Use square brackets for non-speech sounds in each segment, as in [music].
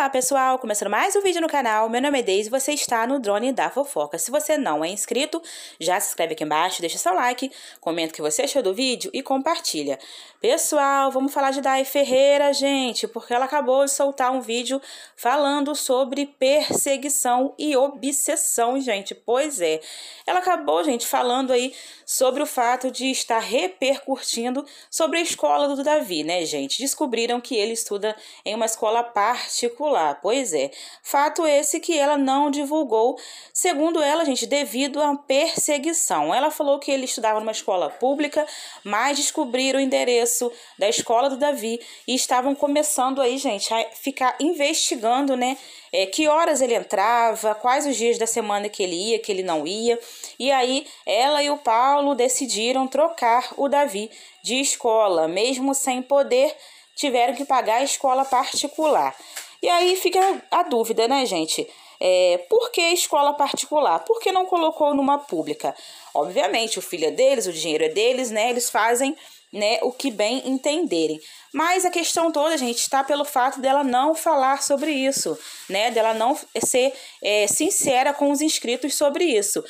Olá pessoal, começando mais um vídeo no canal, meu nome é Deise e você está no Drone da Fofoca. Se você não é inscrito, já se inscreve aqui embaixo, deixa seu like, comenta o que você achou do vídeo e compartilha. Pessoal, vamos falar de Dai Ferreira, gente, porque ela acabou de soltar um vídeo falando sobre perseguição e obsessão, gente, pois é. Ela acabou, gente, falando aí sobre o fato de estar repercutindo sobre a escola do Davi, né, gente? Descobriram que ele estuda em uma escola particular celular. Pois é, fato esse que ela não divulgou, segundo ela, gente, devido a perseguição. Ela falou que ele estudava numa escola pública, mas descobriram o endereço da escola do Davi e estavam começando aí, gente, a ficar investigando, né? É, que horas ele entrava, quais os dias da semana que ele ia, que ele não ia. E aí ela e o Paulo decidiram trocar o Davi de escola, mesmo sem poder, tiveram que pagar a escola particular. E aí fica a dúvida, né, gente? É, por que escola particular? Por que não colocou numa pública? Obviamente, o filho é deles, o dinheiro é deles, né? Eles fazem né, o que bem entenderem. Mas a questão toda, gente, está pelo fato dela não falar sobre isso, né? Dela não ser é, sincera com os inscritos sobre isso.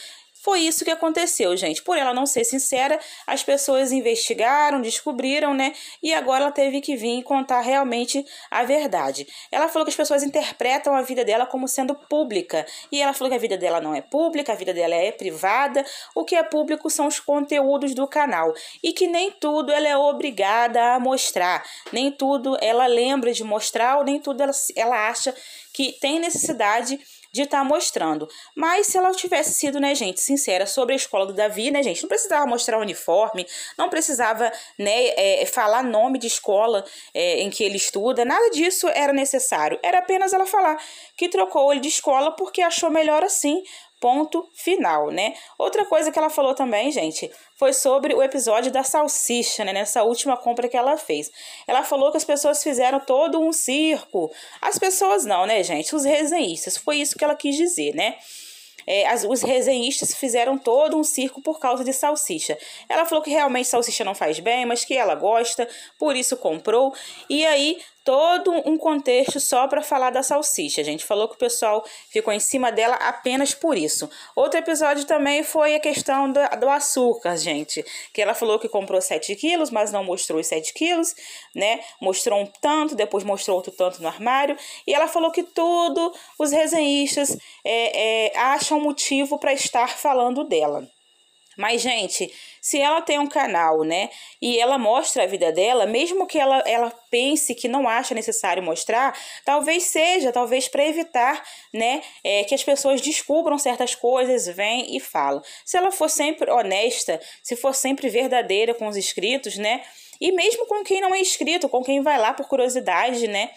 Foi isso que aconteceu, gente. Por ela não ser sincera, as pessoas investigaram, descobriram, né? E agora ela teve que vir contar realmente a verdade. Ela falou que as pessoas interpretam a vida dela como sendo pública. E ela falou que a vida dela não é pública, a vida dela é privada. O que é público são os conteúdos do canal. E que nem tudo ela é obrigada a mostrar. Nem tudo ela lembra de mostrar, ou nem tudo ela, ela acha que tem necessidade de estar tá mostrando. Mas se ela tivesse sido, né, gente, sincera sobre a escola do Davi, né, gente, não precisava mostrar o uniforme, não precisava, né, é, falar nome de escola é, em que ele estuda, nada disso era necessário. Era apenas ela falar que trocou ele de escola porque achou melhor assim, Ponto final, né? Outra coisa que ela falou também, gente, foi sobre o episódio da salsicha, né? Nessa última compra que ela fez. Ela falou que as pessoas fizeram todo um circo. As pessoas não, né, gente? Os resenhistas. Foi isso que ela quis dizer, né? É, as, os resenhistas fizeram todo um circo por causa de salsicha. Ela falou que realmente salsicha não faz bem, mas que ela gosta, por isso comprou. E aí todo um contexto só para falar da salsicha. A gente falou que o pessoal ficou em cima dela apenas por isso. Outro episódio também foi a questão do, do açúcar, gente. Que ela falou que comprou 7 quilos, mas não mostrou os 7 quilos, né? Mostrou um tanto, depois mostrou outro tanto no armário. E ela falou que tudo os resenhistas é, é, acham motivo para estar falando dela. Mas, gente, se ela tem um canal, né, e ela mostra a vida dela, mesmo que ela, ela pense que não acha necessário mostrar, talvez seja, talvez para evitar, né, é, que as pessoas descubram certas coisas, vêm e falam. Se ela for sempre honesta, se for sempre verdadeira com os inscritos, né, e mesmo com quem não é inscrito, com quem vai lá por curiosidade, né,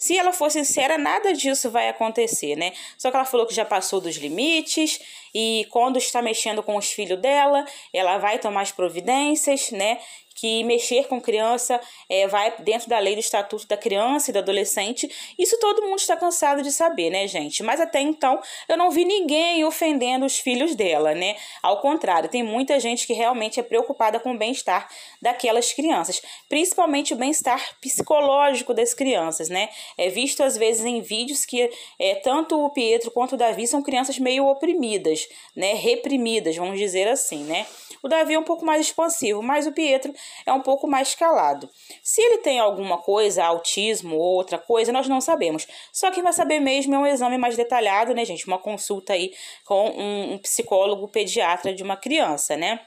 se ela for sincera, nada disso vai acontecer, né? Só que ela falou que já passou dos limites e quando está mexendo com os filhos dela, ela vai tomar as providências, né? que mexer com criança é, vai dentro da lei do Estatuto da Criança e do Adolescente. Isso todo mundo está cansado de saber, né, gente? Mas até então eu não vi ninguém ofendendo os filhos dela, né? Ao contrário, tem muita gente que realmente é preocupada com o bem-estar daquelas crianças, principalmente o bem-estar psicológico das crianças, né? É visto às vezes em vídeos que é, tanto o Pietro quanto o Davi são crianças meio oprimidas, né? Reprimidas, vamos dizer assim, né? O Davi é um pouco mais expansivo, mas o Pietro é um pouco mais calado. Se ele tem alguma coisa, autismo ou outra coisa, nós não sabemos. Só quem vai saber mesmo é um exame mais detalhado, né, gente? Uma consulta aí com um, um psicólogo pediatra de uma criança, né?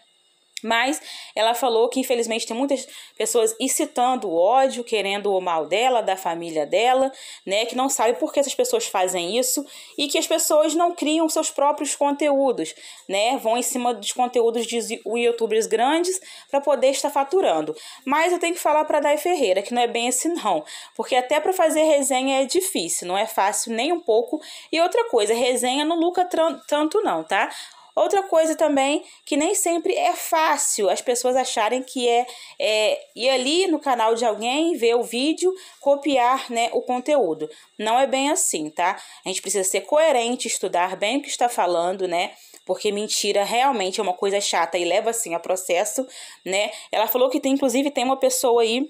Mas ela falou que infelizmente tem muitas pessoas incitando o ódio, querendo o mal dela, da família dela, né? Que não sabe por que essas pessoas fazem isso e que as pessoas não criam seus próprios conteúdos, né? Vão em cima dos conteúdos de youtubers grandes para poder estar faturando. Mas eu tenho que falar para Dai Ferreira que não é bem assim não, porque até para fazer resenha é difícil, não é fácil nem um pouco. E outra coisa, resenha não lucra tanto não, tá? Outra coisa também que nem sempre é fácil as pessoas acharem que é, é ir ali no canal de alguém, ver o vídeo, copiar né, o conteúdo. Não é bem assim, tá? A gente precisa ser coerente, estudar bem o que está falando, né? Porque mentira realmente é uma coisa chata e leva assim a processo, né? Ela falou que tem, inclusive, tem uma pessoa aí.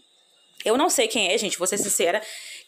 Eu não sei quem é, gente, vou ser sincera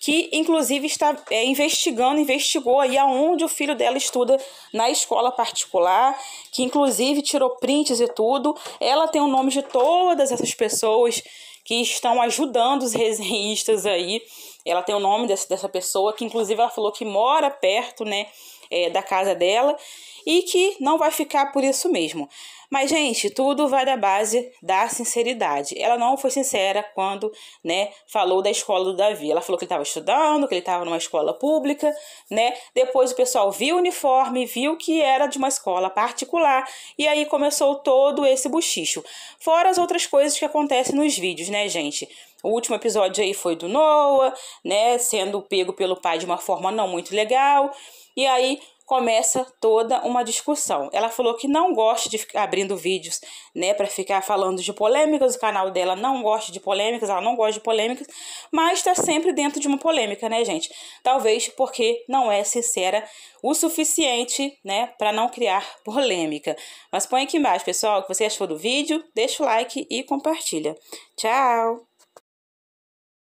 que inclusive está é, investigando, investigou aí aonde o filho dela estuda na escola particular, que inclusive tirou prints e tudo. Ela tem o nome de todas essas pessoas que estão ajudando os [laughs] resenhistas aí ela tem o nome dessa, dessa pessoa, que inclusive ela falou que mora perto, né, é, da casa dela, e que não vai ficar por isso mesmo. Mas, gente, tudo vai da base da sinceridade. Ela não foi sincera quando, né, falou da escola do Davi. Ela falou que ele estava estudando, que ele estava numa escola pública, né? Depois o pessoal viu o uniforme, viu que era de uma escola particular, e aí começou todo esse buchicho. Fora as outras coisas que acontecem nos vídeos, né, gente? O último episódio aí foi do Noah, né, sendo pego pelo pai de uma forma não muito legal. E aí começa toda uma discussão. Ela falou que não gosta de ficar abrindo vídeos, né, para ficar falando de polêmicas. O canal dela não gosta de polêmicas, ela não gosta de polêmicas, mas está sempre dentro de uma polêmica, né, gente? Talvez porque não é sincera o suficiente, né, para não criar [laughs] polêmica. Mas põe aqui embaixo, pessoal, o que você achou do vídeo, deixa o like e compartilha. Tchau.